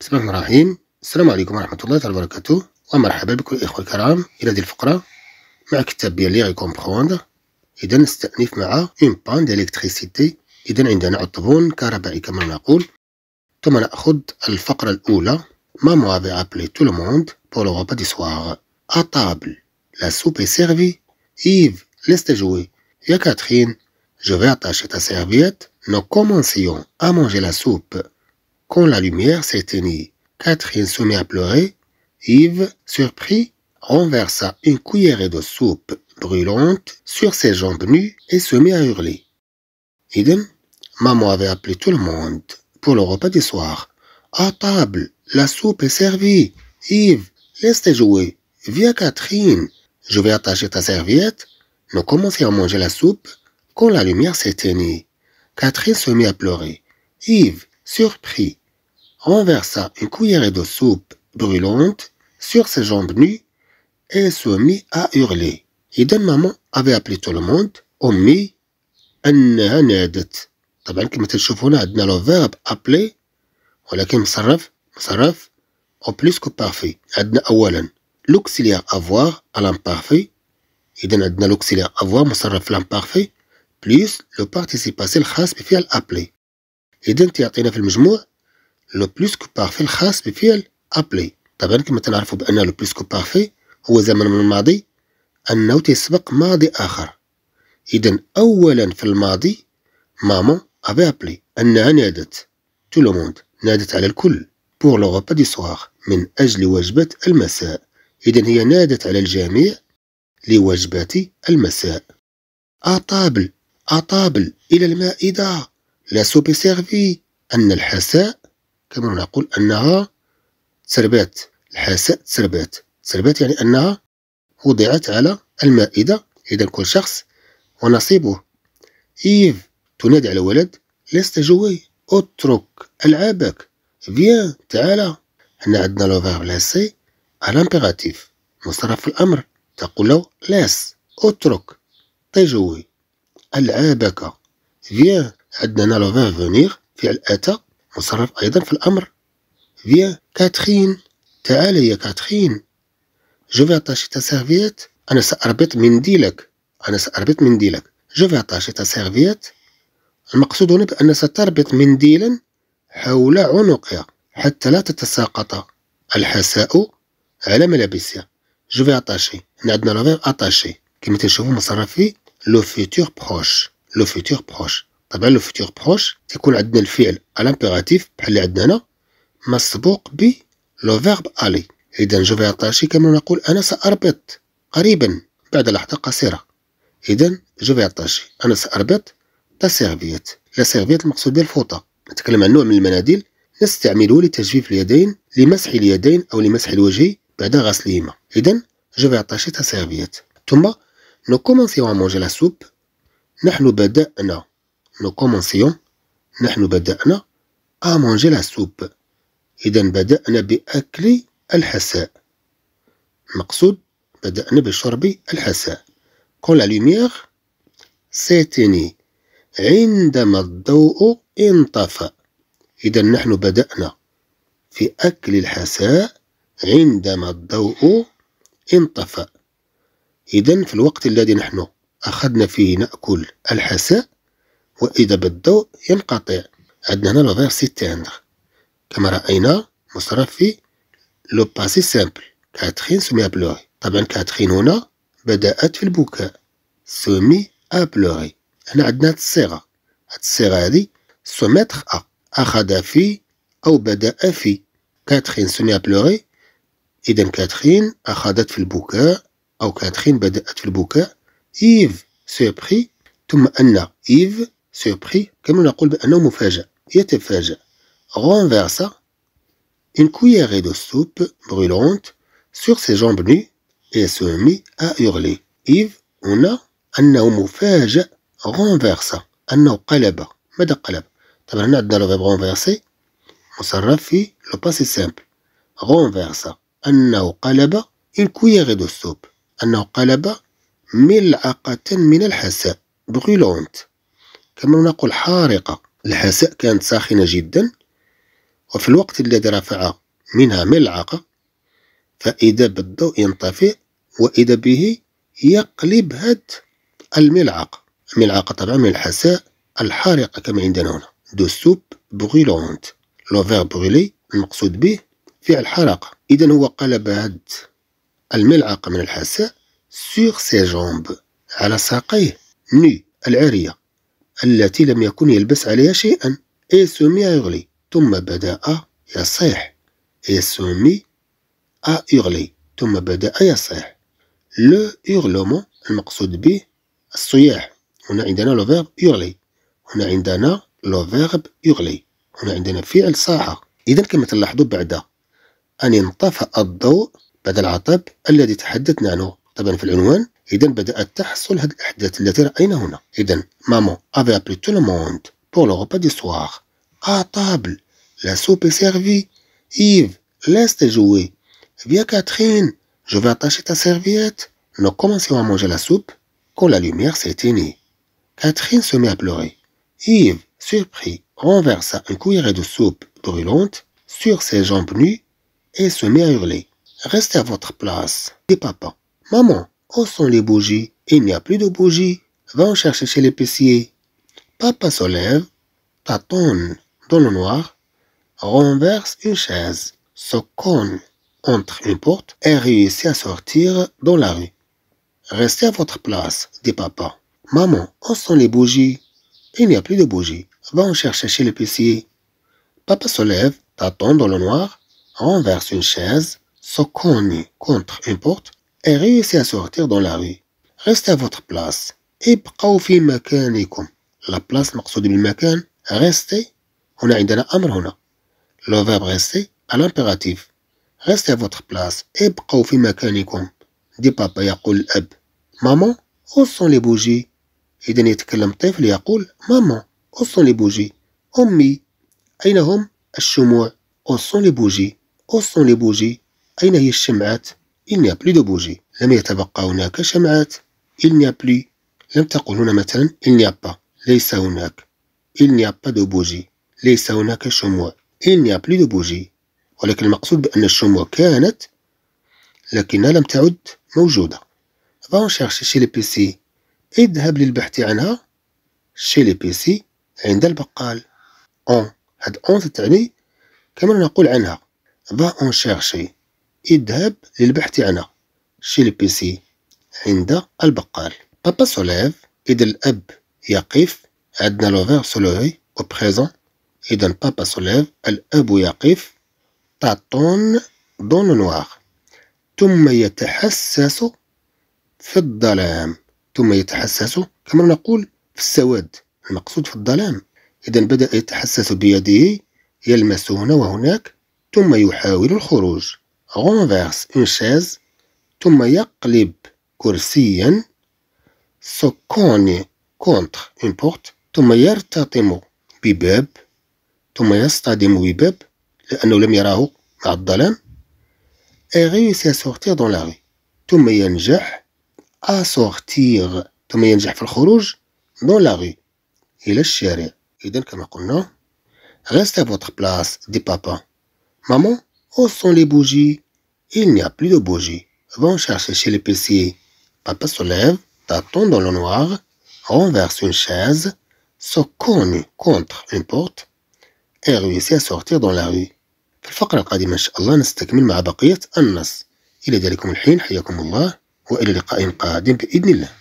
بسم الله الرحمن الرحيم السلام عليكم ورحمة الله تعالى وبركاته ومرحبا بكم الإخوة الكرام إلى هذه الفقرة مع كتاب بيلي كومبخوند إذا نستأنف مع اون بان ديليكتريسيتي إذا عندنا عطبون كهربائي كما نقول ثم نأخذ الفقرة الأولى مامو avait أبلي تو لو موند بور لو repas دي سواغ à table la soupe سيرفي إيف Yves جوي يا كاترين جو vais attacher سيرفيات نو كومونسيون أ مونجي لا سوب Quand la lumière s'éteignit, Catherine se mit à pleurer. Yves, surpris, renversa une cuillerée de soupe brûlante sur ses jambes nues et se mit à hurler. Idem, maman avait appelé tout le monde pour le repas du soir. À table, la soupe est servie. Yves, laisse tes jouer. Viens, Catherine. Je vais attacher ta serviette. Nous commençons à manger la soupe quand la lumière s'éteignit. Catherine se mit à pleurer. Yves, surpris, renversa une cuillerée de soupe brûlante sur ses jambes nues et se mit à hurler. maman avait appelé tout le monde أمي أنها نادت طبعا كما تشوف هنا عندنا لو فيرب ولكن مصرف مصرف a كو بارفي عندنا à لوكسيليير adna l'auxiliaire عندنا لوكسيليير l'imparfait مصرف le le لو الخاص بفعل تيعطينا في المجموع لو كو بارفي الخاص بفعل ابلي طبعا كما تنعرفوا بان لو كو بارفي هو زمن من الماضي انه تسبق ماضي اخر اذا اولا في الماضي مامون افي ابلي انها نادت تو لو موند نادت على الكل بور لو غوبا دي سواغ من اجل وجبه المساء اذا هي نادت على الجميع لوجبه المساء اطابل اطابل الى المائده لا سوبي سيرفي ان الحساء كما نقول أنها تربات الحساء تربات تربات يعني أنها وضعت على المائدة إذا كل شخص ونصيبه إيف تنادي على ولد لست جوي اترك ألعابك فيان تعالى هنا عندنا لو فيرب لاسي على امبيراتيف مصرف الأمر تقول له لاس اترك تجوي جوي ألعابك فيان عندنا لو فيرب فونيغ فعل أتى مصرف أيضا في الأمر فيا كاتخين تعالي يا كاتخين جو في عطاشي تا سيرفيات أنا سأربط منديلك أنا سأربط منديلك جو في عطاشي تا سيرفيات المقصود هنا بأن ستربط منديلا حول عنقها حتى لا تتساقط الحساء على ملابسها جو في اتاشي هنا عندنا لو فيرب اتاشي كما تشوفوا مصرفي لو فيتور بروش لو فيتور بروش طبعا لو فيتيغ بروش تيكون عندنا الفعل الامبيراتيف بحال اللي عندنا هنا مسبوق ب لو فيرب الي اذا جو في اتاشي كما نقول انا ساربط قريبا بعد لحظه قصيره اذا جو في اتاشي انا ساربط لا سيرفيت لا سيرفيت المقصود بها الفوطه نتكلم عن نوع من المناديل نستعمله لتجفيف اليدين لمسح اليدين او لمسح الوجه بعد غسلهما اذا جو في اتاشي تا سيرفيت ثم نو كومونسيو ا مونجي لا سوب نحن بدأنا نو كومونسيون نحن بدأنا أمونجي لا سوب إذا بدأنا بأكل الحساء مقصود بدأنا بشرب الحساء كون لا lumière سيتيني عندما الضوء انطفأ إذا نحن بدأنا في أكل الحساء عندما الضوء انطفأ إذا في الوقت الذي نحن أخذنا فيه نأكل الحساء وإذا بالضوء ينقطع عندنا هنا لو فيرب سيتاندر كما رأينا مصرف في لو باسي سامبل كاترين سمي أبلوري طبعا كاترين هنا بدأت في البكاء سمي أبلوري هنا عندنا هاد الصيغة هاد الصيغة هادي سوميتر أ أخذ في أو بدأ في كاترين سمي أبلوري إذا كاترين أخذت في البكاء أو كاترين بدأت في البكاء إيف سيبخي ثم أن إيف surpris, comme on a dit, un homme fâche, renversa une cuillerée de soupe brûlante sur ses jambes nues et se mit à hurler. Yves, on a un homme fâche, renversa un homme mais mada qalaba. Tabar, on a dans le verbe renverser, on s'arrafi, le passé simple. Renversa un homme qalaba, une cuillerée de soupe, un homme qalaba, mille aqatin mille al-hassa, brûlante. كما نقول حارقة الحساء كانت ساخنة جدا وفي الوقت الذي رفع منها ملعقة فإذا بالضوء ينطفئ وإذا به يقلب هاد الملعقة ملعقة طبعا من الحساء الحارقة كما عندنا هنا دو سوب بغيلونت لوفير بغيلي المقصود به فعل حرقة إذا هو قلب هاد الملعقة من الحساء سيغ سي جومب على ساقيه ني العارية التي لم يكن يلبس عليها شيئا إيسومي يغلي ثم بدأ يصيح إيسومي أغلي ثم بدأ يصيح لو هورلومون المقصود به الصياح هنا عندنا لو فيرب يغلي هنا عندنا لو فيرب يغلي هنا عندنا فعل صاح إذا كما تلاحظوا بعد أن انطفأ الضوء بعد العطب الذي تحدثنا عنه طبعا في العنوان إذا بدأت avait appelé tout le monde pour le repas du soir à table la soupe est servie Yves laisse-les jouer viens Catherine je vais attacher ta serviette nous commençons à manger la soupe quand la lumière s'est éteignée Catherine se met à pleurer Yves surpris renversa un cuillerée de soupe brûlante sur ses jambes nues et se mit à hurler Restez à votre place. dit papa, maman, sont les bougies Il n'y a plus de bougies. Va en chercher chez l'épicier. Papa se lève, tâtonne dans le noir, renverse une chaise, se cogne entre une porte et réussit à sortir dans la rue. Restez à votre place, dit papa. Maman, où sont les bougies Il n'y a plus de bougies. Va en chercher chez l'épicier. Papa se lève, tâtonne dans le noir, renverse une chaise, se cogne contre une porte et réussi à sortir dans la rue restez à votre place ابقوا في مكانكم لا بلاس المقصود بالمكان restez هنا عندنا أمر هنا لو فيرب ريستي على الامبيراتيف restez à votre place ابقوا في مكانكم دي بابا يقول الأب ماما أوصون لي بوجي إذا يتكلم طفل يقول ماما أوصون لي بوجي أمي أين هم الشموع أوصون لي بوجي أوصون لي بوجي أين هي الشمعات Il n'y a plus de bougie. لم يتبقى هناك شمعات. Il n'y a plus. لم تقل هنا مثلا il n'y a pas. ليس هناك. Il n'y a pas de bougie. ليس هناك شموع. Il n'y a plus de bougie. ولكن المقصود بأن الشموع كانت لكنها لم تعد موجودة. Va en chercher chez les PC. اذهب للبحث عنها chez les PC عند البقال. en. هاد en تعني كما نقول عنها. Va en chercher. اذهب للبحث عنها شي البيسي عند البقال بابا سوليف إذا الأب يقف عندنا لوفير سولوي أو بريزون إذا بابا سوليف الأب يقف تعطون دون نوار ثم يتحسس في الظلام ثم يتحسس كما نقول في السواد المقصود في الظلام إذا بدأ يتحسس بيده يلمس هنا وهناك ثم يحاول الخروج renverse une chaise, Tommya klip korsien se cogne contre une porte, Tommya tatumu bibeb, Tommya stademo bibeb, parce qu'il n'a pas vu le mur. sortir dans la rue, Tommya a réussi à sortir, Tommya a sortir dans la rue. Il est cher. Et donc, comme on a, restez à votre place, dit Papa. Maman. Où sont les bougies Il n'y a plus de bougies. Vont chercher chez l'épicier. Papa se lève, tâton dans le noir, renverse une chaise, se cogne contre une porte et réussit à sortir dans la rue. في الفقرة القادمة إن شاء الله نستكمل مع بقية النص إلى ذلكم الحين حياكم الله وإلى لقاء قادم بإذن الله